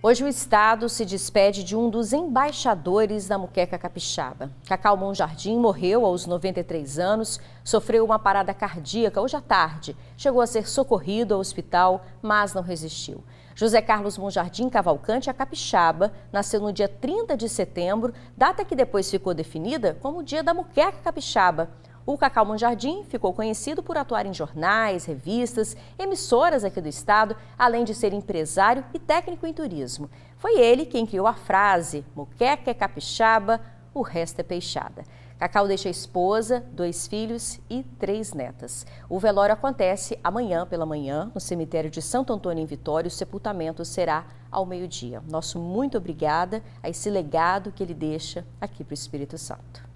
Hoje o Estado se despede de um dos embaixadores da muqueca capixaba. Cacau Monjardim morreu aos 93 anos, sofreu uma parada cardíaca hoje à tarde. Chegou a ser socorrido ao hospital, mas não resistiu. José Carlos Monjardim Cavalcante, a capixaba, nasceu no dia 30 de setembro, data que depois ficou definida como o dia da muqueca capixaba. O Cacau Monjardim ficou conhecido por atuar em jornais, revistas, emissoras aqui do estado, além de ser empresário e técnico em turismo. Foi ele quem criou a frase: Moqueca é capixaba, o resto é peixada. Cacau deixa a esposa, dois filhos e três netas. O velório acontece amanhã pela manhã, no cemitério de Santo Antônio em Vitória. O sepultamento será ao meio-dia. Nosso muito obrigada a esse legado que ele deixa aqui para o Espírito Santo.